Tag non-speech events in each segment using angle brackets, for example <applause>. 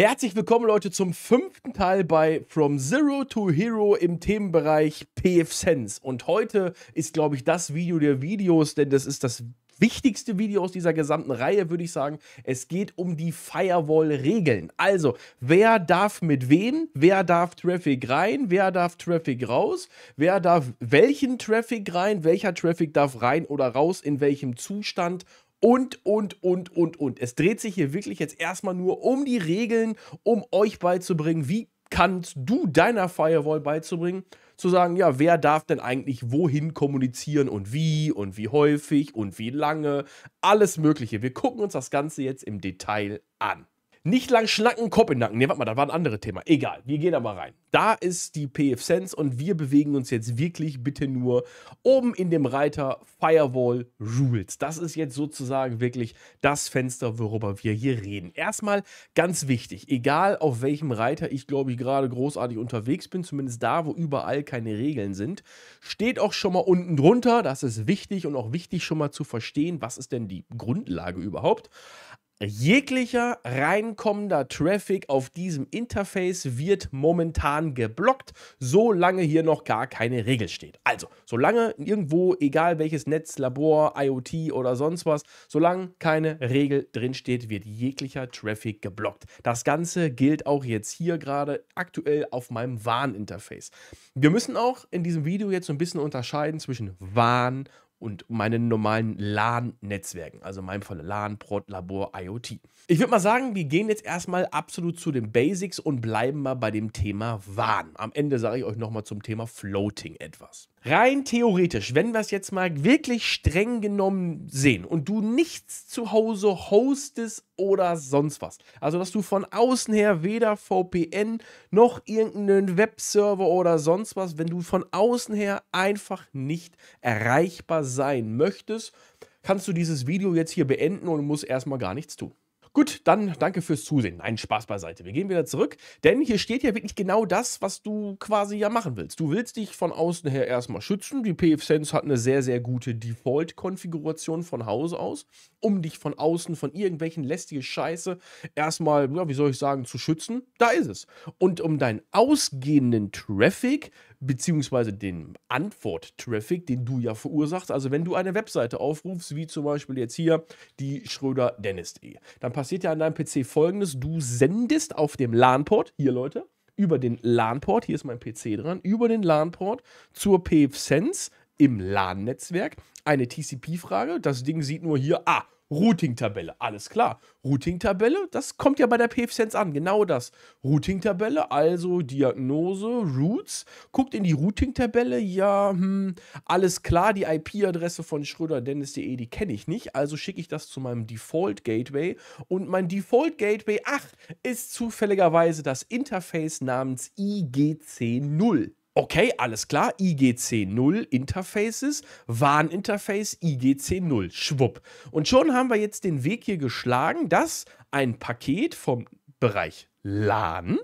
Herzlich willkommen, Leute, zum fünften Teil bei From Zero to Hero im Themenbereich PF Sense. Und heute ist, glaube ich, das Video der Videos, denn das ist das wichtigste Video aus dieser gesamten Reihe, würde ich sagen. Es geht um die Firewall-Regeln. Also, wer darf mit wem? Wer darf Traffic rein? Wer darf Traffic raus? Wer darf welchen Traffic rein? Welcher Traffic darf rein oder raus? In welchem Zustand? und, und, und, und, und. Es dreht sich hier wirklich jetzt erstmal nur um die Regeln, um euch beizubringen, wie kannst du deiner Firewall beizubringen, zu sagen, ja, wer darf denn eigentlich wohin kommunizieren und wie und wie häufig und wie lange, alles Mögliche. Wir gucken uns das Ganze jetzt im Detail an. Nicht lang schnacken, Kopf in Nacken. Ne, warte mal, da war ein anderes Thema. Egal, wir gehen da mal rein. Da ist die PF Sense und wir bewegen uns jetzt wirklich bitte nur oben in dem Reiter Firewall Rules. Das ist jetzt sozusagen wirklich das Fenster, worüber wir hier reden. Erstmal ganz wichtig, egal auf welchem Reiter ich glaube ich gerade großartig unterwegs bin, zumindest da, wo überall keine Regeln sind, steht auch schon mal unten drunter, das ist wichtig und auch wichtig schon mal zu verstehen, was ist denn die Grundlage überhaupt. Jeglicher reinkommender Traffic auf diesem Interface wird momentan geblockt, solange hier noch gar keine Regel steht. Also, solange irgendwo, egal welches Netz, Labor, IoT oder sonst was, solange keine Regel drin steht, wird jeglicher Traffic geblockt. Das Ganze gilt auch jetzt hier gerade aktuell auf meinem Warn-Interface. Wir müssen auch in diesem Video jetzt so ein bisschen unterscheiden zwischen Warn und meinen normalen LAN-Netzwerken, also meinem Fall LAN, Prot, Labor, IoT. Ich würde mal sagen, wir gehen jetzt erstmal absolut zu den Basics und bleiben mal bei dem Thema WAN. Am Ende sage ich euch nochmal zum Thema Floating etwas rein theoretisch, wenn wir es jetzt mal wirklich streng genommen sehen und du nichts zu Hause hostest oder sonst was, also dass du von außen her weder VPN noch irgendeinen Webserver oder sonst was, wenn du von außen her einfach nicht erreichbar sein möchtest, kannst du dieses Video jetzt hier beenden und musst erstmal gar nichts tun. Gut, dann danke fürs Zusehen. Ein Spaß beiseite. Wir gehen wieder zurück, denn hier steht ja wirklich genau das, was du quasi ja machen willst. Du willst dich von außen her erstmal schützen. Die PFSense hat eine sehr, sehr gute Default-Konfiguration von Hause aus, um dich von außen von irgendwelchen lästigen Scheiße erstmal, ja, wie soll ich sagen, zu schützen. Da ist es. Und um deinen ausgehenden Traffic beziehungsweise den Antwort-Traffic, den du ja verursachst. Also wenn du eine Webseite aufrufst, wie zum Beispiel jetzt hier die Schröder-Dennis.de, dann passiert ja an deinem PC folgendes, du sendest auf dem LAN-Port, hier Leute, über den LAN-Port, hier ist mein PC dran, über den LAN-Port zur PFSense im LAN-Netzwerk eine TCP-Frage. Das Ding sieht nur hier, ah, Routing-Tabelle. Alles klar. Routing-Tabelle, das kommt ja bei der PFSense an. Genau das. Routing-Tabelle, also Diagnose, Roots. Guckt in die Routing-Tabelle. Ja, hm, alles klar. Die IP-Adresse von schröderdennis.de, die kenne ich nicht. Also schicke ich das zu meinem Default-Gateway. Und mein Default-Gateway, ach, ist zufälligerweise das Interface namens IG100. Okay, alles klar, IGC0 Interfaces, Warninterface IGC0, schwupp. Und schon haben wir jetzt den Weg hier geschlagen, dass ein Paket vom Bereich LAN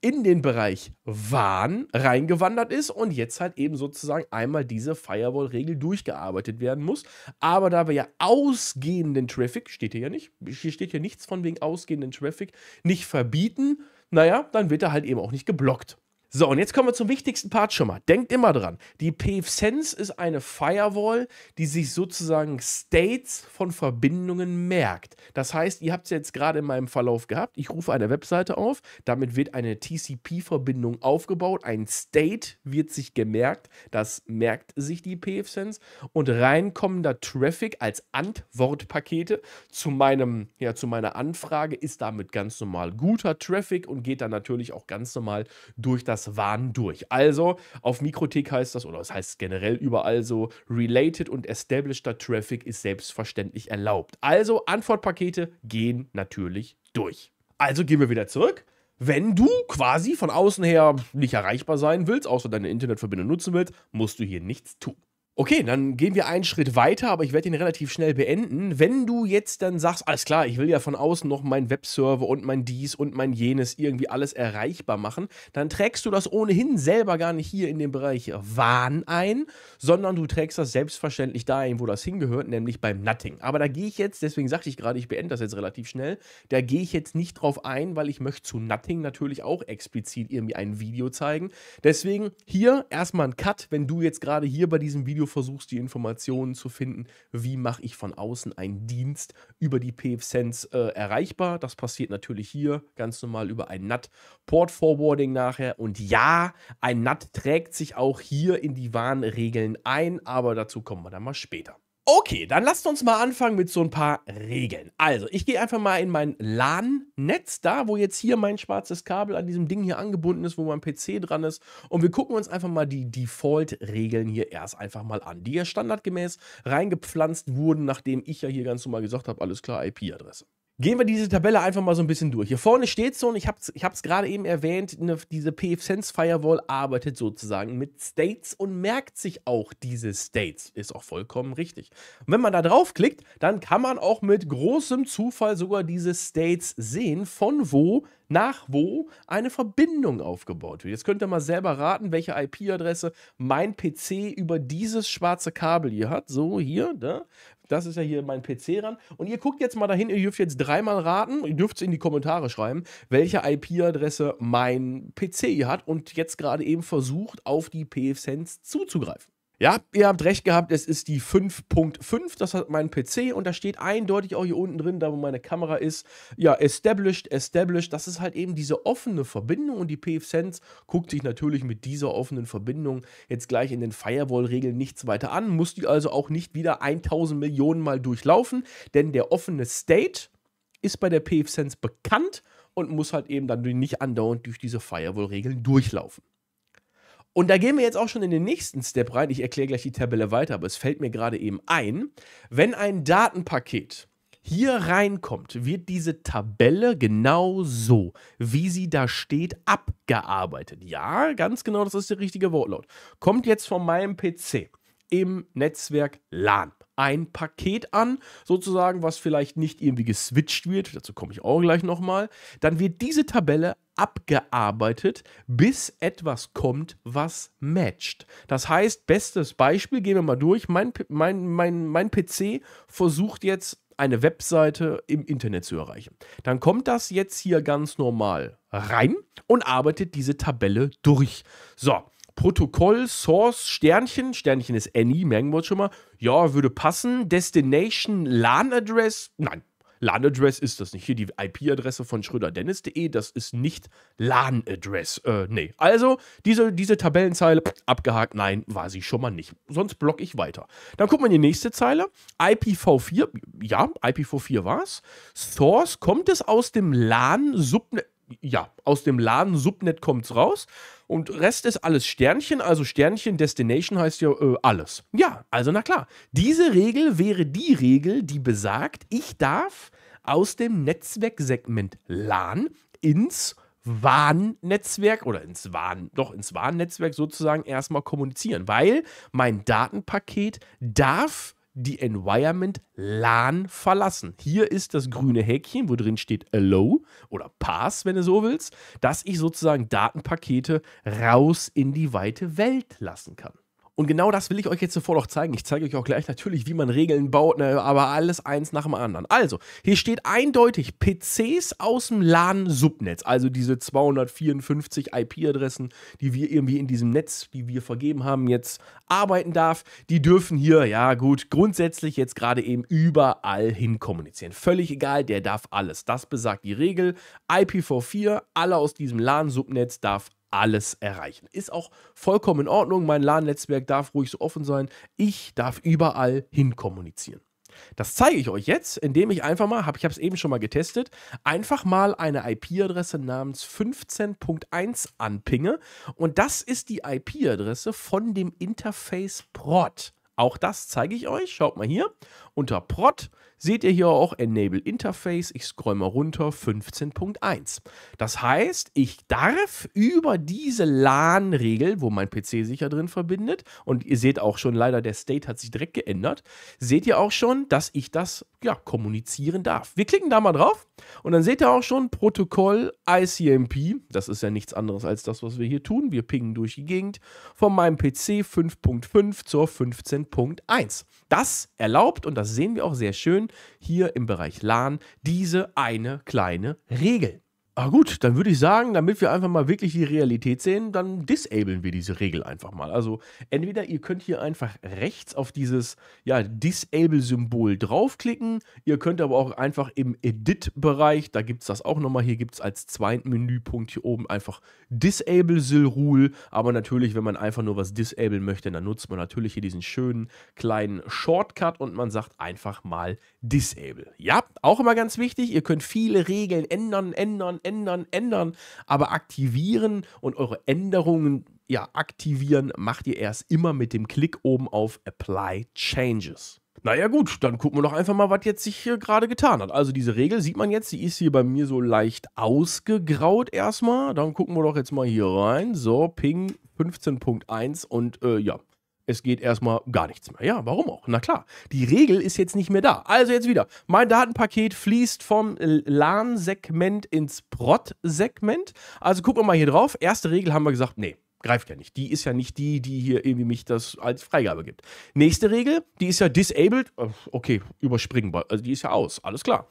in den Bereich WAN reingewandert ist und jetzt halt eben sozusagen einmal diese Firewall-Regel durchgearbeitet werden muss. Aber da wir ja ausgehenden Traffic, steht hier ja nicht, hier steht hier nichts von wegen ausgehenden Traffic, nicht verbieten, naja, dann wird er halt eben auch nicht geblockt. So, und jetzt kommen wir zum wichtigsten Part schon mal. Denkt immer dran, die PFSense ist eine Firewall, die sich sozusagen States von Verbindungen merkt. Das heißt, ihr habt es jetzt gerade in meinem Verlauf gehabt. Ich rufe eine Webseite auf, damit wird eine TCP-Verbindung aufgebaut. Ein State wird sich gemerkt, das merkt sich die PFSense. Und reinkommender Traffic als Antwortpakete zu, meinem, ja, zu meiner Anfrage ist damit ganz normal guter Traffic und geht dann natürlich auch ganz normal durch das das Warnen durch. Also auf Mikrothek heißt das, oder es das heißt generell überall so, Related und Established Traffic ist selbstverständlich erlaubt. Also Antwortpakete gehen natürlich durch. Also gehen wir wieder zurück. Wenn du quasi von außen her nicht erreichbar sein willst, außer deine Internetverbindung nutzen willst, musst du hier nichts tun. Okay, dann gehen wir einen Schritt weiter, aber ich werde ihn relativ schnell beenden. Wenn du jetzt dann sagst, alles klar, ich will ja von außen noch meinen Webserver und mein dies und mein jenes irgendwie alles erreichbar machen, dann trägst du das ohnehin selber gar nicht hier in den Bereich WAN ein, sondern du trägst das selbstverständlich dahin, wo das hingehört, nämlich beim Nothing. Aber da gehe ich jetzt, deswegen sagte ich gerade, ich beende das jetzt relativ schnell, da gehe ich jetzt nicht drauf ein, weil ich möchte zu Nothing natürlich auch explizit irgendwie ein Video zeigen. Deswegen hier erstmal ein Cut, wenn du jetzt gerade hier bei diesem Video versuchst, die Informationen zu finden, wie mache ich von außen einen Dienst über die PFSense äh, erreichbar. Das passiert natürlich hier ganz normal über ein NAT Port Forwarding nachher. Und ja, ein NAT trägt sich auch hier in die Warnregeln ein, aber dazu kommen wir dann mal später. Okay, dann lasst uns mal anfangen mit so ein paar Regeln. Also, ich gehe einfach mal in mein LAN-Netz, da wo jetzt hier mein schwarzes Kabel an diesem Ding hier angebunden ist, wo mein PC dran ist. Und wir gucken uns einfach mal die Default-Regeln hier erst einfach mal an, die ja standardgemäß reingepflanzt wurden, nachdem ich ja hier ganz normal gesagt habe, alles klar, IP-Adresse. Gehen wir diese Tabelle einfach mal so ein bisschen durch. Hier vorne steht so, und ich habe es gerade eben erwähnt, ne, diese PFSense Firewall arbeitet sozusagen mit States und merkt sich auch diese States. Ist auch vollkommen richtig. Und wenn man da draufklickt, dann kann man auch mit großem Zufall sogar diese States sehen, von wo nach wo eine Verbindung aufgebaut wird. Jetzt könnt ihr mal selber raten, welche IP-Adresse mein PC über dieses schwarze Kabel hier hat. So, hier, da. Ne? Das ist ja hier mein PC ran. Und ihr guckt jetzt mal dahin, ihr dürft jetzt dreimal raten, ihr dürft es in die Kommentare schreiben, welche IP-Adresse mein PC hat und jetzt gerade eben versucht, auf die PFSense zuzugreifen. Ja, ihr habt recht gehabt, es ist die 5.5, das hat mein PC und da steht eindeutig auch hier unten drin, da wo meine Kamera ist, ja, established, established, das ist halt eben diese offene Verbindung und die PFSense guckt sich natürlich mit dieser offenen Verbindung jetzt gleich in den Firewall-Regeln nichts weiter an, muss die also auch nicht wieder 1000 Millionen Mal durchlaufen, denn der offene State ist bei der PFSense bekannt und muss halt eben dann nicht andauernd durch diese Firewall-Regeln durchlaufen. Und da gehen wir jetzt auch schon in den nächsten Step rein. Ich erkläre gleich die Tabelle weiter, aber es fällt mir gerade eben ein. Wenn ein Datenpaket hier reinkommt, wird diese Tabelle genau so, wie sie da steht, abgearbeitet. Ja, ganz genau, das ist der richtige Wortlaut. Kommt jetzt von meinem PC im Netzwerk LAN ein Paket an, sozusagen, was vielleicht nicht irgendwie geswitcht wird, dazu komme ich auch gleich nochmal, dann wird diese Tabelle abgearbeitet, bis etwas kommt, was matcht. Das heißt, bestes Beispiel, gehen wir mal durch, mein, mein, mein, mein PC versucht jetzt eine Webseite im Internet zu erreichen. Dann kommt das jetzt hier ganz normal rein und arbeitet diese Tabelle durch. So, Protokoll, Source, Sternchen, Sternchen ist Any, merken wir uns schon mal. Ja, würde passen. Destination, lan address nein, lan address ist das nicht. Hier die IP-Adresse von schröderdennis.de, das ist nicht lan address Äh, nee. Also, diese, diese Tabellenzeile, abgehakt, nein, war sie schon mal nicht. Sonst blocke ich weiter. Dann gucken wir in die nächste Zeile. IPv4, ja, IPv4 war's. Source, kommt es aus dem LAN-Subnet? ja, aus dem Laden Subnet kommt's raus. Und Rest ist alles Sternchen, also Sternchen Destination heißt ja äh, alles. Ja, also na klar. Diese Regel wäre die Regel, die besagt, ich darf aus dem Netzwerksegment LAN ins Warnnetzwerk oder ins Warn, doch ins Warnnetzwerk sozusagen erstmal kommunizieren, weil mein Datenpaket darf die Environment LAN verlassen. Hier ist das grüne Häkchen, wo drin steht Allow oder Pass, wenn du so willst, dass ich sozusagen Datenpakete raus in die weite Welt lassen kann. Und genau das will ich euch jetzt sofort auch zeigen. Ich zeige euch auch gleich natürlich, wie man Regeln baut, ne, aber alles eins nach dem anderen. Also, hier steht eindeutig PCs aus dem LAN-Subnetz, also diese 254 IP-Adressen, die wir irgendwie in diesem Netz, die wir vergeben haben, jetzt arbeiten darf, die dürfen hier, ja gut, grundsätzlich jetzt gerade eben überall hin kommunizieren. Völlig egal, der darf alles. Das besagt die Regel. IPv4, alle aus diesem LAN-Subnetz darf alles erreichen. Ist auch vollkommen in Ordnung. Mein LAN-Netzwerk darf ruhig so offen sein. Ich darf überall hin kommunizieren. Das zeige ich euch jetzt, indem ich einfach mal, hab, ich habe es eben schon mal getestet, einfach mal eine IP-Adresse namens 15.1 anpinge. Und das ist die IP-Adresse von dem Interface Prot. Auch das zeige ich euch. Schaut mal hier. Unter Prot seht ihr hier auch Enable Interface. Ich scroll mal runter, 15.1. Das heißt, ich darf über diese LAN-Regel, wo mein PC sich ja drin verbindet, und ihr seht auch schon, leider der State hat sich direkt geändert, seht ihr auch schon, dass ich das ja, kommunizieren darf. Wir klicken da mal drauf und dann seht ihr auch schon Protokoll ICMP. Das ist ja nichts anderes als das, was wir hier tun. Wir pingen durch die Gegend von meinem PC 5.5 zur 15.1. Das erlaubt, und das sehen wir auch sehr schön, hier im Bereich LAN diese eine kleine Regel. Ah gut, dann würde ich sagen, damit wir einfach mal wirklich die Realität sehen, dann disablen wir diese Regel einfach mal. Also entweder ihr könnt hier einfach rechts auf dieses ja, Disable-Symbol draufklicken, ihr könnt aber auch einfach im Edit-Bereich, da gibt es das auch nochmal, hier gibt es als zweiten Menüpunkt hier oben einfach Disable Sil Rule, aber natürlich, wenn man einfach nur was disablen möchte, dann nutzt man natürlich hier diesen schönen kleinen Shortcut und man sagt einfach mal Disable. Ja, auch immer ganz wichtig, ihr könnt viele Regeln ändern, ändern, ändern ändern, ändern, aber aktivieren und eure Änderungen ja, aktivieren macht ihr erst immer mit dem Klick oben auf Apply Changes. Naja gut, dann gucken wir doch einfach mal, was jetzt sich hier gerade getan hat. Also diese Regel sieht man jetzt, die ist hier bei mir so leicht ausgegraut erstmal. Dann gucken wir doch jetzt mal hier rein. So, Ping 15.1 und äh, ja, es geht erstmal gar nichts mehr. Ja, warum auch? Na klar, die Regel ist jetzt nicht mehr da. Also jetzt wieder, mein Datenpaket fließt vom LAN-Segment ins PROT-Segment. Also gucken wir mal hier drauf. Erste Regel haben wir gesagt, nee, greift ja nicht. Die ist ja nicht die, die hier irgendwie mich das als Freigabe gibt. Nächste Regel, die ist ja disabled. Äh, okay, überspringbar. Also die ist ja aus. Alles klar.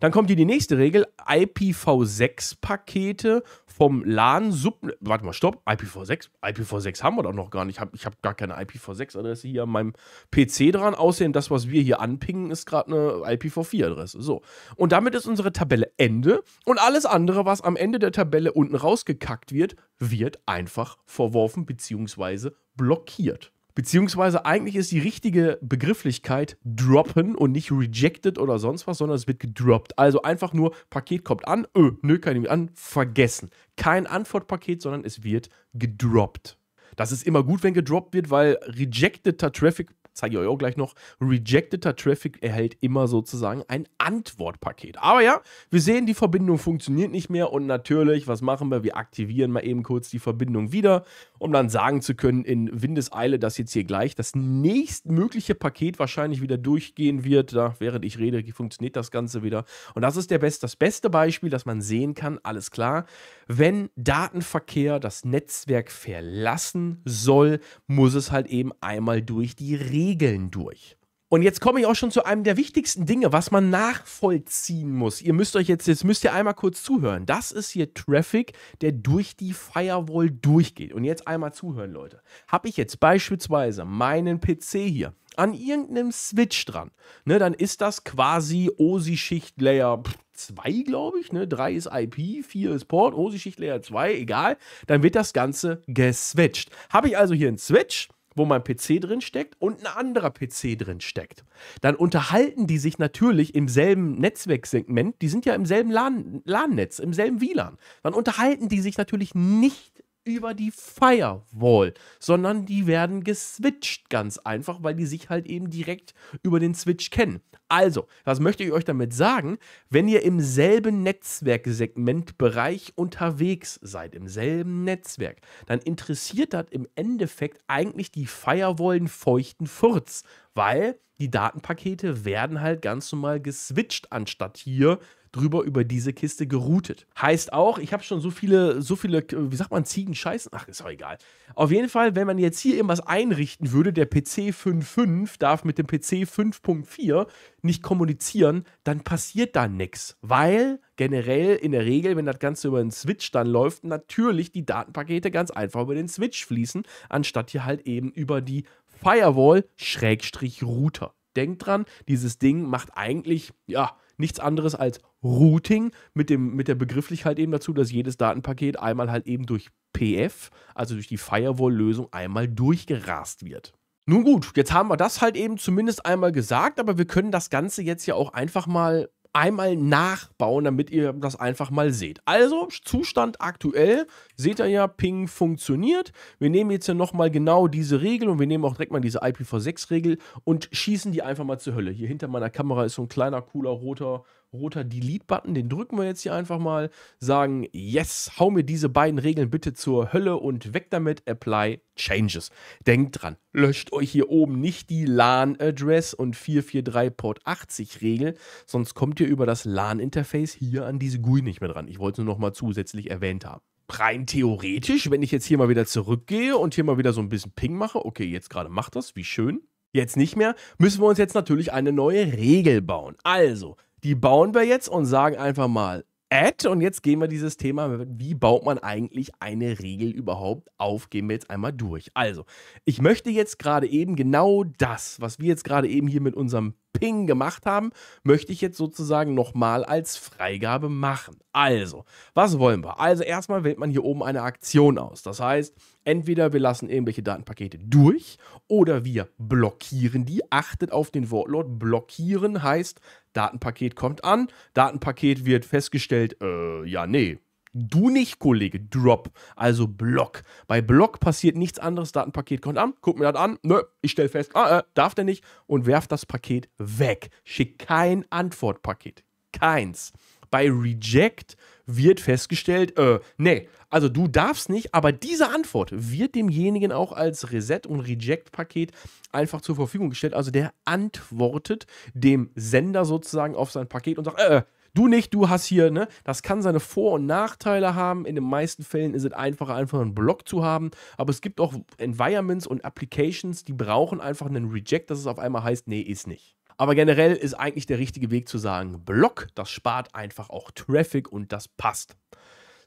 Dann kommt hier die nächste Regel, IPv6-Pakete vom LAN Sub. Warte mal, stopp. IPv6? IPv6 haben wir doch noch gar nicht. Ich habe hab gar keine IPv6-Adresse hier an meinem PC dran. Aussehen, das, was wir hier anpingen, ist gerade eine IPv4-Adresse. So. Und damit ist unsere Tabelle Ende. Und alles andere, was am Ende der Tabelle unten rausgekackt wird, wird einfach verworfen bzw. blockiert. Beziehungsweise eigentlich ist die richtige Begrifflichkeit droppen und nicht rejected oder sonst was, sondern es wird gedroppt. Also einfach nur, Paket kommt an, öh, nö, kann ich nicht an, vergessen. Kein Antwortpaket, sondern es wird gedroppt. Das ist immer gut, wenn gedroppt wird, weil rejected Traffic zeige ich euch auch gleich noch, rejecteter Traffic erhält immer sozusagen ein Antwortpaket. Aber ja, wir sehen, die Verbindung funktioniert nicht mehr und natürlich, was machen wir? Wir aktivieren mal eben kurz die Verbindung wieder, um dann sagen zu können in Windeseile, dass jetzt hier gleich das nächstmögliche Paket wahrscheinlich wieder durchgehen wird. Da, während ich rede, funktioniert das Ganze wieder. Und das ist der Best, das beste Beispiel, das man sehen kann, alles klar. Wenn Datenverkehr das Netzwerk verlassen soll, muss es halt eben einmal durch die Rede Regeln durch. Und jetzt komme ich auch schon zu einem der wichtigsten Dinge, was man nachvollziehen muss. Ihr müsst euch jetzt, jetzt müsst ihr einmal kurz zuhören. Das ist hier Traffic, der durch die Firewall durchgeht. Und jetzt einmal zuhören, Leute. Habe ich jetzt beispielsweise meinen PC hier an irgendeinem Switch dran, ne, dann ist das quasi OSI-Schicht-Layer 2, glaube ich. Ne? 3 ist IP, 4 ist Port, OSI-Schicht-Layer 2, egal. Dann wird das Ganze geswitcht. Habe ich also hier einen Switch wo mein PC drin steckt und ein anderer PC drin steckt. Dann unterhalten die sich natürlich im selben Netzwerksegment, die sind ja im selben LAN-Netz, LAN im selben WLAN. Dann unterhalten die sich natürlich nicht über die Firewall, sondern die werden geswitcht ganz einfach, weil die sich halt eben direkt über den Switch kennen. Also, was möchte ich euch damit sagen? Wenn ihr im selben Netzwerksegmentbereich unterwegs seid, im selben Netzwerk, dann interessiert das im Endeffekt eigentlich die Firewall einen feuchten Furz, weil die Datenpakete werden halt ganz normal geswitcht, anstatt hier drüber über diese Kiste geroutet. Heißt auch, ich habe schon so viele, so viele, äh, wie sagt man, Ziegen scheißen. Ach, ist doch egal. Auf jeden Fall, wenn man jetzt hier irgendwas einrichten würde, der PC 5.5 darf mit dem PC 5.4 nicht kommunizieren, dann passiert da nichts. Weil generell in der Regel, wenn das Ganze über den Switch dann läuft, natürlich die Datenpakete ganz einfach über den Switch fließen, anstatt hier halt eben über die Firewall-Router. Denkt dran, dieses Ding macht eigentlich, ja, nichts anderes als Routing mit, dem, mit der Begrifflichkeit eben dazu, dass jedes Datenpaket einmal halt eben durch PF, also durch die Firewall-Lösung, einmal durchgerast wird. Nun gut, jetzt haben wir das halt eben zumindest einmal gesagt, aber wir können das Ganze jetzt ja auch einfach mal einmal nachbauen, damit ihr das einfach mal seht. Also, Zustand aktuell, seht ihr ja, Ping funktioniert. Wir nehmen jetzt ja nochmal genau diese Regel und wir nehmen auch direkt mal diese IPv6-Regel und schießen die einfach mal zur Hölle. Hier hinter meiner Kamera ist so ein kleiner, cooler, roter roter Delete-Button, den drücken wir jetzt hier einfach mal, sagen, yes, hau mir diese beiden Regeln bitte zur Hölle und weg damit, apply changes. Denkt dran, löscht euch hier oben nicht die LAN-Address und 443 Port 80 Regel, sonst kommt ihr über das LAN-Interface hier an diese GUI nicht mehr dran. Ich wollte es nur nochmal zusätzlich erwähnt haben rein theoretisch, wenn ich jetzt hier mal wieder zurückgehe und hier mal wieder so ein bisschen Ping mache, okay, jetzt gerade macht das, wie schön. Jetzt nicht mehr, müssen wir uns jetzt natürlich eine neue Regel bauen. Also, die bauen wir jetzt und sagen einfach mal Add. Und jetzt gehen wir dieses Thema, wie baut man eigentlich eine Regel überhaupt auf, gehen wir jetzt einmal durch. Also, ich möchte jetzt gerade eben genau das, was wir jetzt gerade eben hier mit unserem Ping gemacht haben, möchte ich jetzt sozusagen nochmal als Freigabe machen. Also, was wollen wir? Also erstmal wählt man hier oben eine Aktion aus. Das heißt, entweder wir lassen irgendwelche Datenpakete durch oder wir blockieren die. Achtet auf den Wortlaut. Blockieren heißt Datenpaket kommt an, Datenpaket wird festgestellt, äh, ja, nee, Du nicht, Kollege. Drop. Also Block. Bei Block passiert nichts anderes. Datenpaket kommt an, guck mir das an. Nö, ich stelle fest, ah, äh, darf der nicht und werf das Paket weg. Schick kein Antwortpaket. Keins. Bei Reject wird festgestellt, äh, nee, also du darfst nicht, aber diese Antwort wird demjenigen auch als Reset- und Reject-Paket einfach zur Verfügung gestellt. Also der antwortet dem Sender sozusagen auf sein Paket und sagt, äh, äh, du nicht, du hast hier, ne? Das kann seine Vor- und Nachteile haben. In den meisten Fällen ist es einfacher, einfach einen Block zu haben. Aber es gibt auch Environments und Applications, die brauchen einfach einen Reject, dass es auf einmal heißt, nee, ist nicht. Aber generell ist eigentlich der richtige Weg zu sagen, Block, das spart einfach auch Traffic und das passt.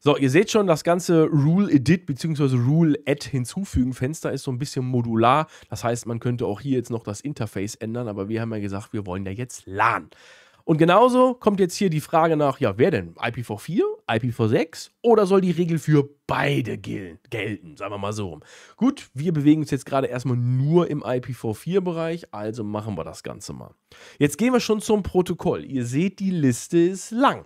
So, ihr seht schon, das ganze Rule Edit bzw. Rule Add hinzufügen Fenster ist so ein bisschen modular. Das heißt, man könnte auch hier jetzt noch das Interface ändern, aber wir haben ja gesagt, wir wollen ja jetzt LAN. Und genauso kommt jetzt hier die Frage nach, ja, wer denn? IPv4, IPv6 oder soll die Regel für beide gelten? Sagen wir mal so rum. Gut, wir bewegen uns jetzt gerade erstmal nur im IPv4-Bereich, also machen wir das Ganze mal. Jetzt gehen wir schon zum Protokoll. Ihr seht, die Liste ist lang.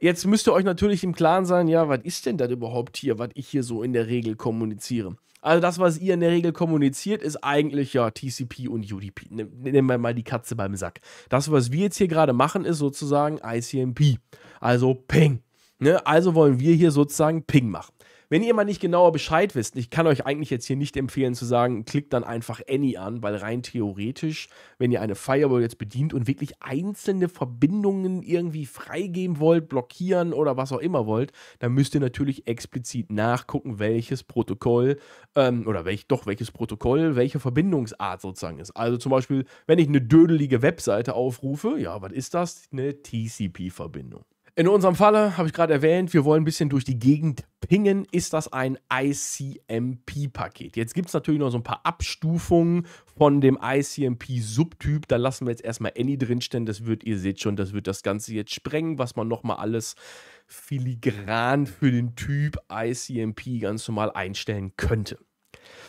Jetzt müsst ihr euch natürlich im Klaren sein, ja, was ist denn das überhaupt hier, was ich hier so in der Regel kommuniziere? Also das, was ihr in der Regel kommuniziert, ist eigentlich ja TCP und UDP. Nehmen wir mal die Katze beim Sack. Das, was wir jetzt hier gerade machen, ist sozusagen ICMP, also Ping. Ne? Also wollen wir hier sozusagen Ping machen. Wenn ihr mal nicht genauer Bescheid wisst, ich kann euch eigentlich jetzt hier nicht empfehlen zu sagen, klickt dann einfach Any an, weil rein theoretisch, wenn ihr eine Firewall jetzt bedient und wirklich einzelne Verbindungen irgendwie freigeben wollt, blockieren oder was auch immer wollt, dann müsst ihr natürlich explizit nachgucken, welches Protokoll ähm, oder welch, doch welches Protokoll, welche Verbindungsart sozusagen ist. Also zum Beispiel, wenn ich eine dödelige Webseite aufrufe, ja, was ist das? Eine TCP-Verbindung. In unserem Falle habe ich gerade erwähnt, wir wollen ein bisschen durch die Gegend pingen. Ist das ein ICMP-Paket? Jetzt gibt es natürlich noch so ein paar Abstufungen von dem ICMP-Subtyp. Da lassen wir jetzt erstmal Any drinstehen. Das wird, ihr seht schon, das wird das Ganze jetzt sprengen, was man nochmal alles filigran für den Typ ICMP ganz normal einstellen könnte.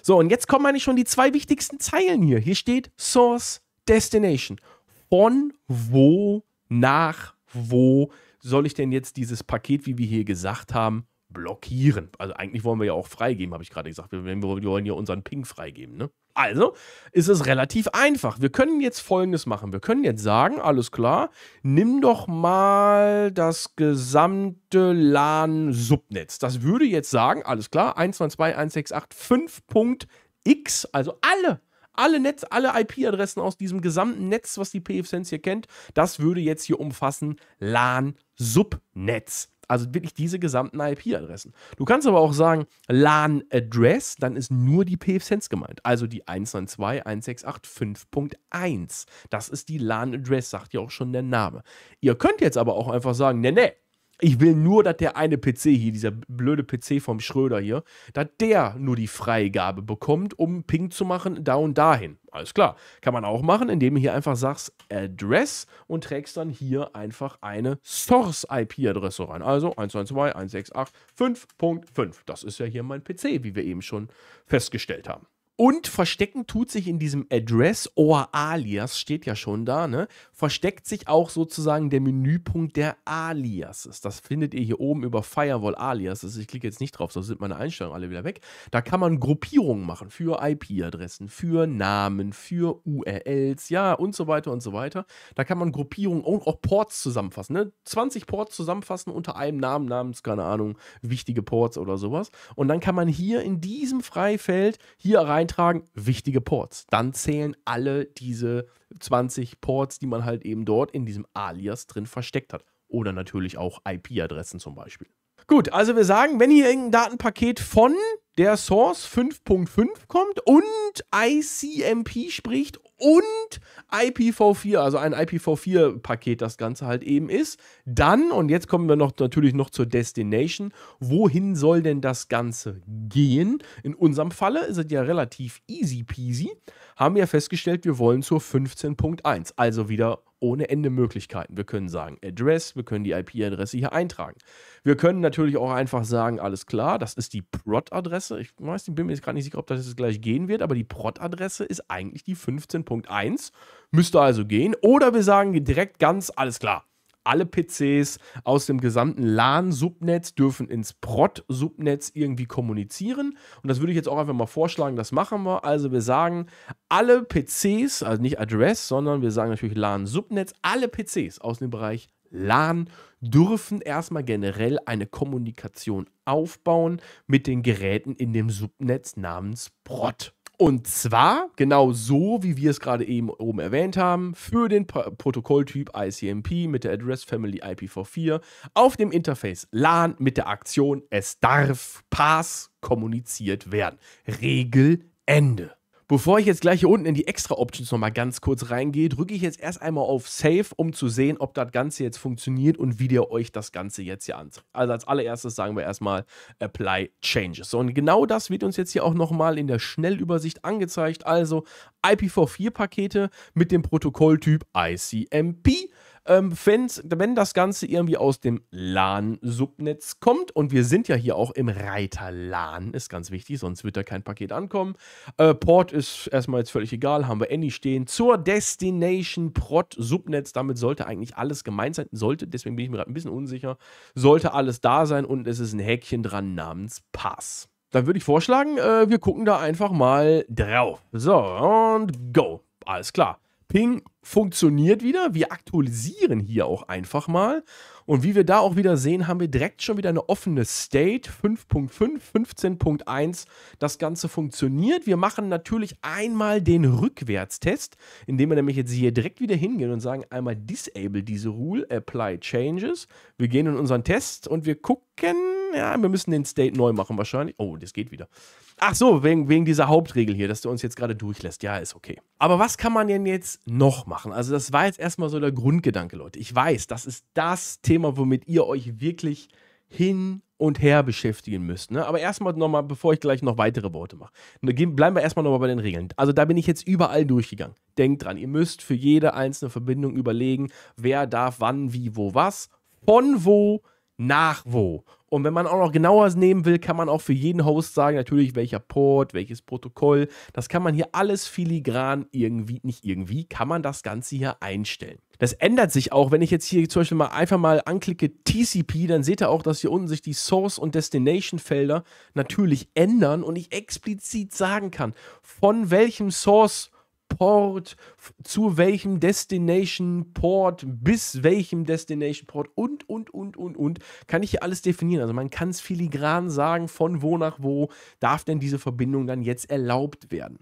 So, und jetzt kommen eigentlich schon die zwei wichtigsten Zeilen hier. Hier steht Source Destination. Von wo nach wo soll ich denn jetzt dieses Paket, wie wir hier gesagt haben, blockieren? Also eigentlich wollen wir ja auch freigeben, habe ich gerade gesagt. Wir, wir wollen ja unseren Ping freigeben, ne? Also ist es relativ einfach. Wir können jetzt Folgendes machen. Wir können jetzt sagen, alles klar, nimm doch mal das gesamte LAN-Subnetz. Das würde jetzt sagen, alles klar, 192.168.5.x, also alle alle Netz, alle IP-Adressen aus diesem gesamten Netz, was die PFSense hier kennt, das würde jetzt hier umfassen LAN-Subnetz. Also wirklich diese gesamten IP-Adressen. Du kannst aber auch sagen LAN-Address, dann ist nur die PFSense gemeint. Also die 192.168.5.1. Das ist die LAN-Address, sagt ja auch schon der Name. Ihr könnt jetzt aber auch einfach sagen, nee, nee, ich will nur, dass der eine PC hier, dieser blöde PC vom Schröder hier, dass der nur die Freigabe bekommt, um Ping zu machen, da und dahin. Alles klar. Kann man auch machen, indem du hier einfach sagst Address und trägst dann hier einfach eine Source-IP-Adresse rein. Also 122.168.5.5. Das ist ja hier mein PC, wie wir eben schon festgestellt haben. Und verstecken tut sich in diesem Address or Alias, steht ja schon da, ne? Versteckt sich auch sozusagen der Menüpunkt der Aliases. Das findet ihr hier oben über Firewall Aliases. Ich klicke jetzt nicht drauf, sonst sind meine Einstellungen alle wieder weg. Da kann man Gruppierungen machen für IP-Adressen, für Namen, für URLs, ja, und so weiter und so weiter. Da kann man Gruppierungen und auch Ports zusammenfassen, ne? 20 Ports zusammenfassen unter einem Namen namens, keine Ahnung, wichtige Ports oder sowas. Und dann kann man hier in diesem Freifeld hier rein eintragen, wichtige Ports. Dann zählen alle diese 20 Ports, die man halt eben dort in diesem Alias drin versteckt hat. Oder natürlich auch IP-Adressen zum Beispiel. Gut, also wir sagen, wenn ihr irgendein Datenpaket von der Source 5.5 kommt und ICMP spricht und IPv4, also ein IPv4-Paket das Ganze halt eben ist. Dann, und jetzt kommen wir noch natürlich noch zur Destination, wohin soll denn das Ganze gehen? In unserem Falle ist es ja relativ easy peasy, haben wir festgestellt, wir wollen zur 15.1, also wieder ohne Ende Möglichkeiten. Wir können sagen Address, wir können die IP-Adresse hier eintragen. Wir können natürlich auch einfach sagen, alles klar, das ist die PROT-Adresse. Ich weiß, ich bin mir jetzt gerade nicht sicher, ob das jetzt gleich gehen wird, aber die PROT-Adresse ist eigentlich die 15.1, müsste also gehen. Oder wir sagen direkt ganz, alles klar, alle PCs aus dem gesamten LAN-Subnetz dürfen ins PROT-Subnetz irgendwie kommunizieren. Und das würde ich jetzt auch einfach mal vorschlagen, das machen wir. Also wir sagen, alle PCs, also nicht Address, sondern wir sagen natürlich LAN-Subnetz, alle PCs aus dem Bereich LAN dürfen erstmal generell eine Kommunikation aufbauen mit den Geräten in dem Subnetz namens PROT. Und zwar genau so, wie wir es gerade eben oben erwähnt haben, für den Protokolltyp ICMP mit der Address Family IPv4 auf dem Interface LAN mit der Aktion Es darf Pass kommuniziert werden. Regel Ende. Bevor ich jetzt gleich hier unten in die extra Options nochmal ganz kurz reingehe, drücke ich jetzt erst einmal auf Save, um zu sehen, ob das Ganze jetzt funktioniert und wie der euch das Ganze jetzt hier anzeigt. Also als allererstes sagen wir erstmal Apply Changes. So, und genau das wird uns jetzt hier auch nochmal in der Schnellübersicht angezeigt. Also IPv4-Pakete mit dem Protokolltyp ICMP ähm, wenn das Ganze irgendwie aus dem LAN-Subnetz kommt. Und wir sind ja hier auch im Reiter LAN, ist ganz wichtig, sonst wird da kein Paket ankommen. Äh, Port ist erstmal jetzt völlig egal, haben wir Any eh stehen. Zur Destination Prot Subnetz, damit sollte eigentlich alles gemeint sein. Sollte, deswegen bin ich mir gerade ein bisschen unsicher, sollte alles da sein und es ist ein Häkchen dran namens Pass. Dann würde ich vorschlagen, äh, wir gucken da einfach mal drauf. So, und go. Alles klar. Ping funktioniert wieder. Wir aktualisieren hier auch einfach mal. Und wie wir da auch wieder sehen, haben wir direkt schon wieder eine offene State 5.5, 15.1. Das Ganze funktioniert. Wir machen natürlich einmal den Rückwärtstest, indem wir nämlich jetzt hier direkt wieder hingehen und sagen einmal disable diese Rule, apply changes. Wir gehen in unseren Test und wir gucken, ja, wir müssen den State neu machen wahrscheinlich. Oh, das geht wieder. Ach so, wegen, wegen dieser Hauptregel hier, dass du uns jetzt gerade durchlässt. Ja, ist okay. Aber was kann man denn jetzt noch machen? Also das war jetzt erstmal so der Grundgedanke, Leute. Ich weiß, das ist das Thema, womit ihr euch wirklich hin und her beschäftigen müsst. Ne? Aber erstmal nochmal, bevor ich gleich noch weitere Worte mache, bleiben wir erstmal nochmal bei den Regeln. Also da bin ich jetzt überall durchgegangen. Denkt dran, ihr müsst für jede einzelne Verbindung überlegen, wer darf wann, wie, wo, was, von wo nach wo. Und wenn man auch noch genauer nehmen will, kann man auch für jeden Host sagen, natürlich welcher Port, welches Protokoll. Das kann man hier alles filigran irgendwie, nicht irgendwie, kann man das Ganze hier einstellen. Das ändert sich auch, wenn ich jetzt hier zum Beispiel mal einfach mal anklicke TCP, dann seht ihr auch, dass hier unten sich die Source- und Destination-Felder natürlich ändern und ich explizit sagen kann, von welchem Source- Port, zu welchem Destination Port, bis welchem Destination Port und, und, und, und, und. Kann ich hier alles definieren. Also man kann es filigran sagen, von wo nach wo darf denn diese Verbindung dann jetzt erlaubt werden.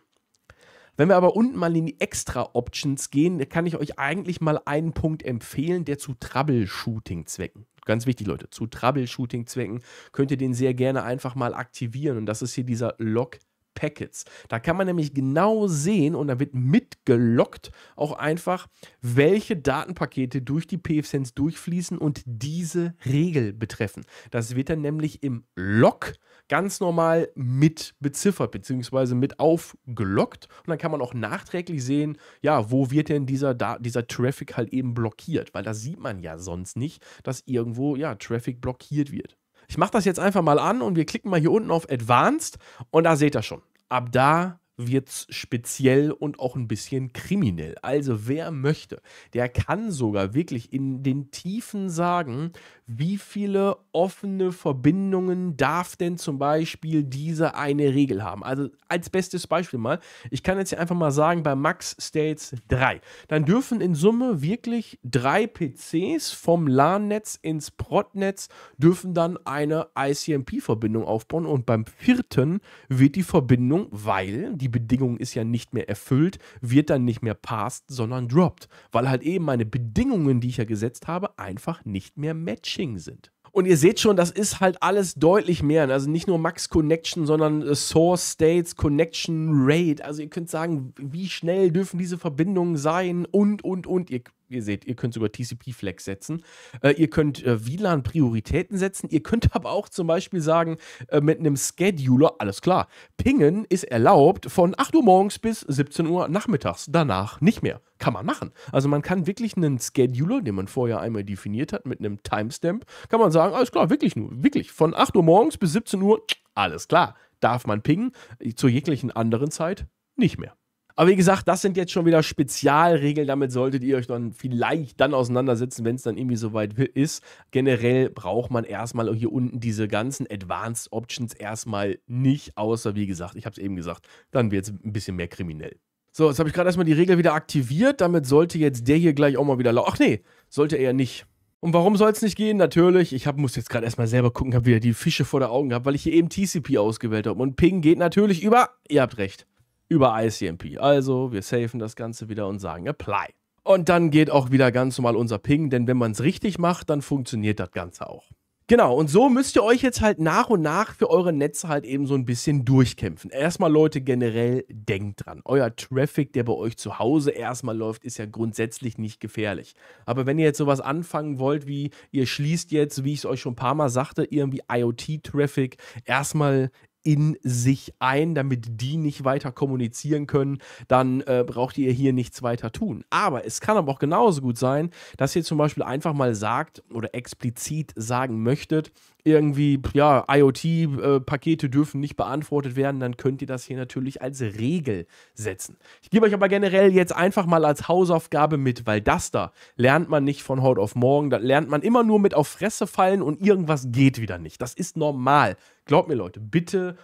Wenn wir aber unten mal in die Extra-Options gehen, kann ich euch eigentlich mal einen Punkt empfehlen, der zu Troubleshooting-Zwecken ganz wichtig, Leute, zu Troubleshooting-Zwecken könnt ihr den sehr gerne einfach mal aktivieren. Und das ist hier dieser Log Packets. Da kann man nämlich genau sehen und da wird mitgelockt auch einfach, welche Datenpakete durch die PFSense durchfließen und diese Regel betreffen. Das wird dann nämlich im Log ganz normal mit beziffert bzw. mit aufgelockt und dann kann man auch nachträglich sehen, ja, wo wird denn dieser, da dieser Traffic halt eben blockiert, weil da sieht man ja sonst nicht, dass irgendwo ja Traffic blockiert wird. Ich mache das jetzt einfach mal an und wir klicken mal hier unten auf Advanced und da seht ihr schon. Ab da wird es speziell und auch ein bisschen kriminell. Also wer möchte, der kann sogar wirklich in den Tiefen sagen, wie viele offene Verbindungen darf denn zum Beispiel diese eine Regel haben? Also als bestes Beispiel mal, ich kann jetzt hier einfach mal sagen, bei Max States 3, dann dürfen in Summe wirklich drei PCs vom LAN-Netz ins Prod-Netz dürfen dann eine ICMP-Verbindung aufbauen und beim vierten wird die Verbindung, weil die Bedingung ist ja nicht mehr erfüllt, wird dann nicht mehr passed, sondern dropped, weil halt eben meine Bedingungen, die ich ja gesetzt habe, einfach nicht mehr matchen. Fasching sind. Und ihr seht schon, das ist halt alles deutlich mehr. Also nicht nur Max Connection, sondern äh, Source States, Connection Rate. Also ihr könnt sagen, wie schnell dürfen diese Verbindungen sein und, und, und. Ihr ihr seht, ihr könnt es über TCP-Flex setzen. Äh, ihr könnt äh, WLAN-Prioritäten setzen. Ihr könnt <laughs> aber auch zum Beispiel sagen, äh, mit einem Scheduler, alles klar, Pingen ist erlaubt von 8 Uhr morgens bis 17 Uhr nachmittags. Danach nicht mehr. Kann man machen. Also man kann wirklich einen Scheduler, den man vorher einmal definiert hat, mit einem Timestamp, kann man sagen, alles klar, wirklich nur, wirklich, von 8 Uhr morgens bis 17 Uhr, alles klar, darf man pingen. Zu jeglichen anderen Zeit nicht mehr. Aber wie gesagt, das sind jetzt schon wieder Spezialregeln. Damit solltet ihr euch dann vielleicht dann auseinandersetzen, wenn es dann irgendwie soweit ist. Generell braucht man erstmal hier unten diese ganzen Advanced Options erstmal nicht, außer wie gesagt, ich habe es eben gesagt, dann wird es ein bisschen mehr kriminell. So, jetzt habe ich gerade erstmal die Regel wieder aktiviert. Damit sollte jetzt der hier gleich auch mal wieder laufen. Ach nee, sollte er nicht. Und warum soll es nicht gehen? Natürlich, ich hab, muss jetzt gerade erstmal selber gucken, habe wieder die Fische vor der Augen gehabt, weil ich hier eben TCP ausgewählt habe. Und Ping geht natürlich über, ihr habt recht, über ICMP. Also wir safen das Ganze wieder und sagen Apply. Und dann geht auch wieder ganz normal unser Ping, denn wenn man es richtig macht, dann funktioniert das Ganze auch. Genau, und so müsst ihr euch jetzt halt nach und nach für eure Netze halt eben so ein bisschen durchkämpfen. Erstmal Leute, generell denkt dran. Euer Traffic, der bei euch zu Hause erstmal läuft, ist ja grundsätzlich nicht gefährlich. Aber wenn ihr jetzt sowas anfangen wollt, wie ihr schließt jetzt, wie ich es euch schon ein paar Mal sagte, irgendwie IoT-Traffic erstmal in sich ein, damit die nicht weiter kommunizieren können, dann äh, braucht ihr hier nichts weiter tun. Aber es kann aber auch genauso gut sein, dass ihr zum Beispiel einfach mal sagt oder explizit sagen möchtet, irgendwie, ja, IoT-Pakete äh, dürfen nicht beantwortet werden, dann könnt ihr das hier natürlich als Regel setzen. Ich gebe euch aber generell jetzt einfach mal als Hausaufgabe mit, weil das da lernt man nicht von heute auf morgen, da lernt man immer nur mit auf Fresse fallen und irgendwas geht wieder nicht. Das ist normal. Glaubt mir Leute, bitte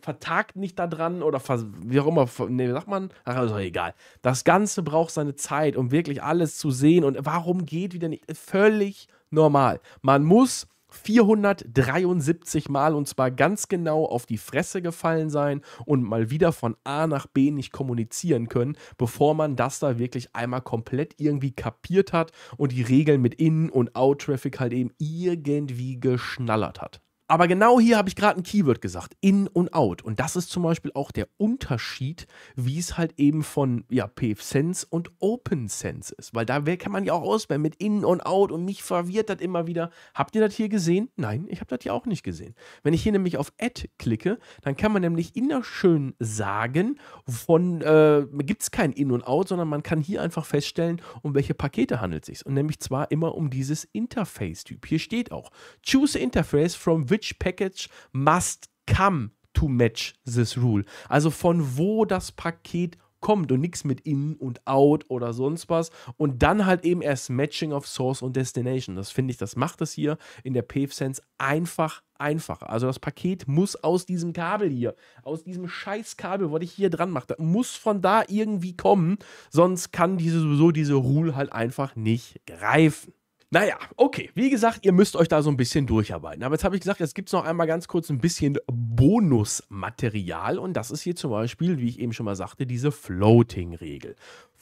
vertagt nicht da dran oder wie auch immer, nee, sagt man, ach, ist doch egal. Das Ganze braucht seine Zeit, um wirklich alles zu sehen und warum geht wieder nicht. Völlig normal. Man muss 473 Mal und zwar ganz genau auf die Fresse gefallen sein und mal wieder von A nach B nicht kommunizieren können, bevor man das da wirklich einmal komplett irgendwie kapiert hat und die Regeln mit In- und Out-Traffic halt eben irgendwie geschnallert hat. Aber genau hier habe ich gerade ein Keyword gesagt, in und out. Und das ist zum Beispiel auch der Unterschied, wie es halt eben von ja, PFSense und OpenSense ist. Weil da kann man ja auch auswählen mit in und out und mich verwirrt das immer wieder. Habt ihr das hier gesehen? Nein, ich habe das hier auch nicht gesehen. Wenn ich hier nämlich auf Add klicke, dann kann man nämlich in schön sagen, von äh, gibt es kein in und out, sondern man kann hier einfach feststellen, um welche Pakete handelt es sich. Und nämlich zwar immer um dieses Interface-Typ. Hier steht auch, choose Interface from which package must come to match this rule. Also von wo das Paket kommt und nichts mit in und out oder sonst was. Und dann halt eben erst Matching of Source und Destination. Das finde ich, das macht es hier in der PaveSense einfach einfacher. Also das Paket muss aus diesem Kabel hier, aus diesem Scheißkabel, was ich hier dran mache, muss von da irgendwie kommen, sonst kann diese, sowieso diese Rule halt einfach nicht greifen. Naja, okay. Wie gesagt, ihr müsst euch da so ein bisschen durcharbeiten. Aber jetzt habe ich gesagt, jetzt gibt es noch einmal ganz kurz ein bisschen Bonusmaterial. Und das ist hier zum Beispiel, wie ich eben schon mal sagte, diese Floating-Regel.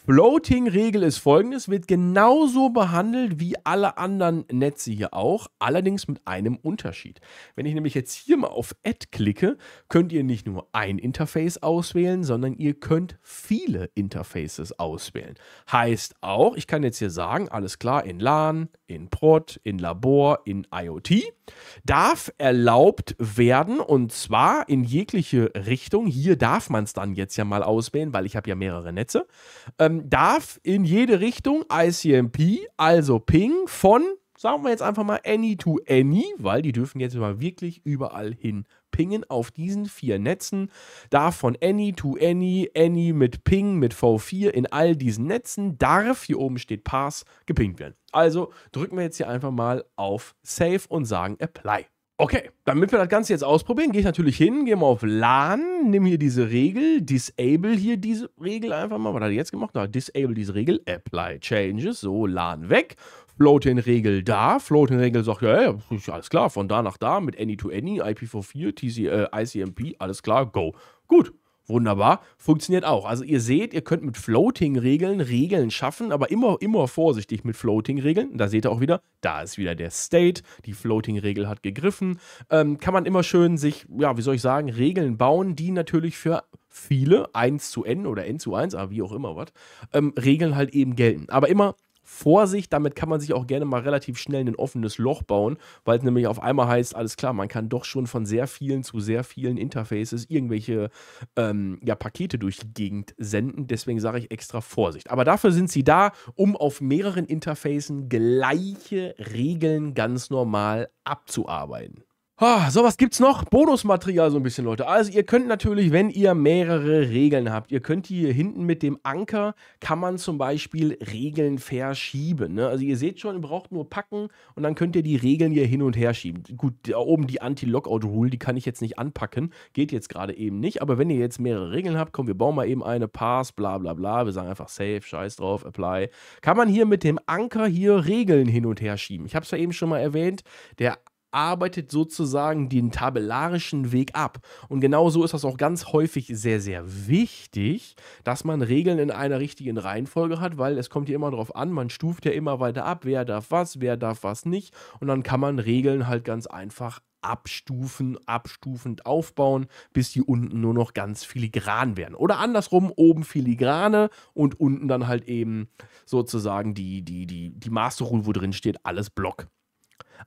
Floating-Regel ist folgendes, wird genauso behandelt wie alle anderen Netze hier auch, allerdings mit einem Unterschied. Wenn ich nämlich jetzt hier mal auf Add klicke, könnt ihr nicht nur ein Interface auswählen, sondern ihr könnt viele Interfaces auswählen. Heißt auch, ich kann jetzt hier sagen, alles klar, in LAN, in Prod, in Labor, in IoT, darf erlaubt werden und zwar in jegliche Richtung. Hier darf man es dann jetzt ja mal auswählen, weil ich habe ja mehrere Netze. Ähm, ähm, darf in jede Richtung ICMP, also Ping, von, sagen wir jetzt einfach mal Any to Any, weil die dürfen jetzt mal wirklich überall hin pingen auf diesen vier Netzen. Darf von Any to Any, Any mit Ping, mit V4 in all diesen Netzen, darf, hier oben steht Pass, gepingt werden. Also drücken wir jetzt hier einfach mal auf Save und sagen Apply. Okay, damit wir das Ganze jetzt ausprobieren, gehe ich natürlich hin, gehe mal auf LAN, nehme hier diese Regel, disable hier diese Regel einfach mal. Was hat er jetzt gemacht? Na, disable diese Regel, apply changes, so LAN weg. Floating-Regel da. Floating-Regel sagt, ja, ja, alles klar, von da nach da mit Any-to-Any, -Any, to any IPv4, TC, äh, ICMP, alles klar, go. Gut, Wunderbar, funktioniert auch. Also ihr seht, ihr könnt mit Floating-Regeln Regeln schaffen, aber immer, immer vorsichtig mit Floating-Regeln. Da seht ihr auch wieder, da ist wieder der State, die Floating-Regel hat gegriffen. Ähm, kann man immer schön sich, ja, wie soll ich sagen, Regeln bauen, die natürlich für viele 1 zu n oder n zu 1, aber ah, wie auch immer was, ähm, Regeln halt eben gelten. Aber immer Vorsicht, damit kann man sich auch gerne mal relativ schnell ein offenes Loch bauen, weil es nämlich auf einmal heißt, alles klar, man kann doch schon von sehr vielen zu sehr vielen Interfaces irgendwelche ähm, ja, Pakete durch die Gegend senden. Deswegen sage ich extra Vorsicht. Aber dafür sind sie da, um auf mehreren Interfaces gleiche Regeln ganz normal abzuarbeiten. Ah, so, was gibt's noch? Bonusmaterial so ein bisschen, Leute. Also ihr könnt natürlich, wenn ihr mehrere Regeln habt, ihr könnt hier hinten mit dem Anker, kann man zum Beispiel Regeln verschieben. Ne? Also ihr seht schon, ihr braucht nur packen und dann könnt ihr die Regeln hier hin und her schieben. Gut, da oben die Anti-Lockout-Rule, die kann ich jetzt nicht anpacken, geht jetzt gerade eben nicht. Aber wenn ihr jetzt mehrere Regeln habt, komm, wir bauen mal eben eine, Pass, bla bla bla, wir sagen einfach Save, scheiß drauf, Apply. Kann man hier mit dem Anker hier Regeln hin und her schieben. Ich habe es ja eben schon mal erwähnt, der arbeitet sozusagen den tabellarischen Weg ab. Und genauso ist das auch ganz häufig sehr, sehr wichtig, dass man Regeln in einer richtigen Reihenfolge hat, weil es kommt ja immer darauf an, man stuft ja immer weiter ab, wer darf was, wer darf was nicht. Und dann kann man Regeln halt ganz einfach abstufen, abstufend aufbauen, bis die unten nur noch ganz filigran werden. Oder andersrum, oben filigrane und unten dann halt eben sozusagen die, die, die, die Master Rule, wo drin steht, alles Block.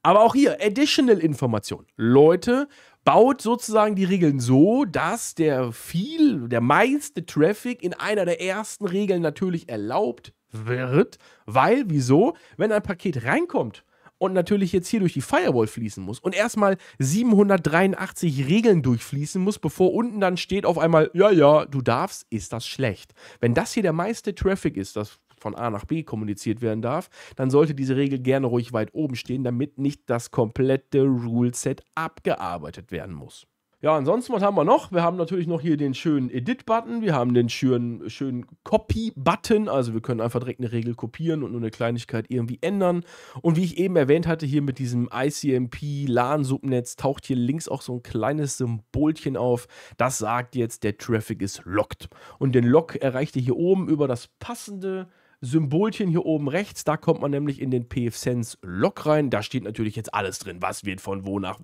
Aber auch hier, additional Information. Leute, baut sozusagen die Regeln so, dass der viel, der meiste Traffic in einer der ersten Regeln natürlich erlaubt wird, weil, wieso? Wenn ein Paket reinkommt und natürlich jetzt hier durch die Firewall fließen muss und erstmal 783 Regeln durchfließen muss, bevor unten dann steht auf einmal, ja, ja, du darfst, ist das schlecht. Wenn das hier der meiste Traffic ist, das von A nach B kommuniziert werden darf, dann sollte diese Regel gerne ruhig weit oben stehen, damit nicht das komplette Ruleset abgearbeitet werden muss. Ja, ansonsten, was haben wir noch? Wir haben natürlich noch hier den schönen Edit-Button, wir haben den schönen, schönen Copy-Button, also wir können einfach direkt eine Regel kopieren und nur eine Kleinigkeit irgendwie ändern. Und wie ich eben erwähnt hatte, hier mit diesem ICMP-LAN-Subnetz taucht hier links auch so ein kleines Symbolchen auf, das sagt jetzt, der Traffic ist locked. Und den Lock erreicht ihr hier oben über das passende Symbolchen hier oben rechts. Da kommt man nämlich in den PFSense-Log rein. Da steht natürlich jetzt alles drin. Was wird von wo nach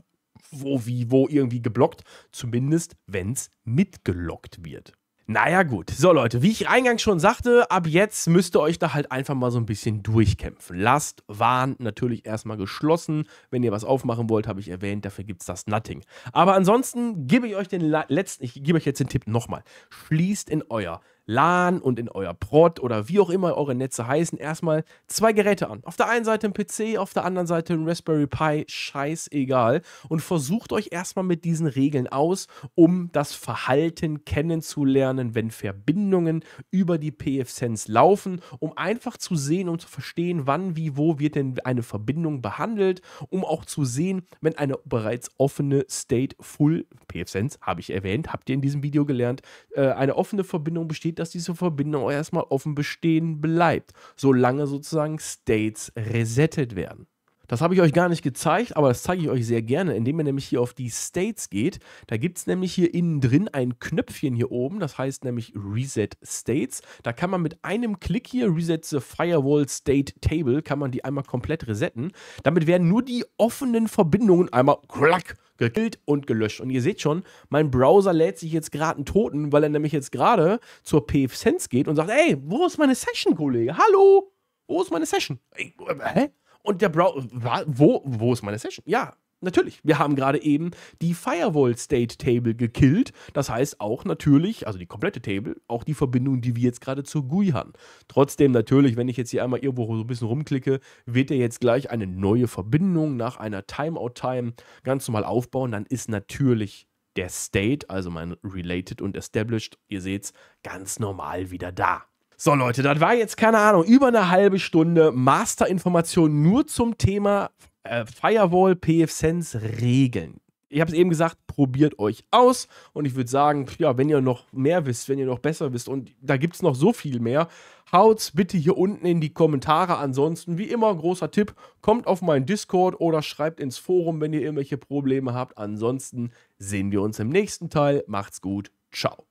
wo, wie, wo irgendwie geblockt. Zumindest, wenn es mitgelockt wird. Naja gut, so Leute, wie ich eingangs schon sagte, ab jetzt müsst ihr euch da halt einfach mal so ein bisschen durchkämpfen. Last waren natürlich erstmal geschlossen. Wenn ihr was aufmachen wollt, habe ich erwähnt, dafür gibt es das Nothing. Aber ansonsten gebe ich euch den letzten, ich gebe euch jetzt den Tipp nochmal. Schließt in euer LAN und in euer Prod oder wie auch immer eure Netze heißen, erstmal zwei Geräte an. Auf der einen Seite ein PC, auf der anderen Seite ein Raspberry Pi, scheißegal. Und versucht euch erstmal mit diesen Regeln aus, um das Verhalten kennenzulernen, wenn Verbindungen über die PFSense laufen, um einfach zu sehen und zu verstehen, wann, wie, wo wird denn eine Verbindung behandelt, um auch zu sehen, wenn eine bereits offene State Full, PFSense habe ich erwähnt, habt ihr in diesem Video gelernt, äh, eine offene Verbindung besteht, dass diese Verbindung auch erstmal offen bestehen bleibt, solange sozusagen States resettet werden. Das habe ich euch gar nicht gezeigt, aber das zeige ich euch sehr gerne, indem ihr nämlich hier auf die States geht. Da gibt es nämlich hier innen drin ein Knöpfchen hier oben, das heißt nämlich Reset States. Da kann man mit einem Klick hier, Reset the Firewall State Table, kann man die einmal komplett resetten. Damit werden nur die offenen Verbindungen einmal klack gekillt und gelöscht. Und ihr seht schon, mein Browser lädt sich jetzt gerade einen Toten, weil er nämlich jetzt gerade zur PFSense geht und sagt, ey, wo ist meine Session, Kollege? Hallo? Wo ist meine Session? Ey, äh, hä? Und der Browser, wo, wo ist meine Session? Ja, natürlich. Wir haben gerade eben die Firewall State Table gekillt. Das heißt auch natürlich, also die komplette Table, auch die Verbindung, die wir jetzt gerade zur GUI haben. Trotzdem natürlich, wenn ich jetzt hier einmal irgendwo so ein bisschen rumklicke, wird er jetzt gleich eine neue Verbindung nach einer Timeout-Time ganz normal aufbauen. Dann ist natürlich der State, also mein Related und Established, ihr seht es, ganz normal wieder da. So Leute, das war jetzt keine Ahnung, über eine halbe Stunde Masterinformation nur zum Thema äh, Firewall PFSense Regeln. Ich habe es eben gesagt, probiert euch aus und ich würde sagen, ja, wenn ihr noch mehr wisst, wenn ihr noch besser wisst und da gibt es noch so viel mehr, haut's bitte hier unten in die Kommentare. Ansonsten, wie immer, großer Tipp, kommt auf meinen Discord oder schreibt ins Forum, wenn ihr irgendwelche Probleme habt. Ansonsten sehen wir uns im nächsten Teil. Macht's gut. Ciao.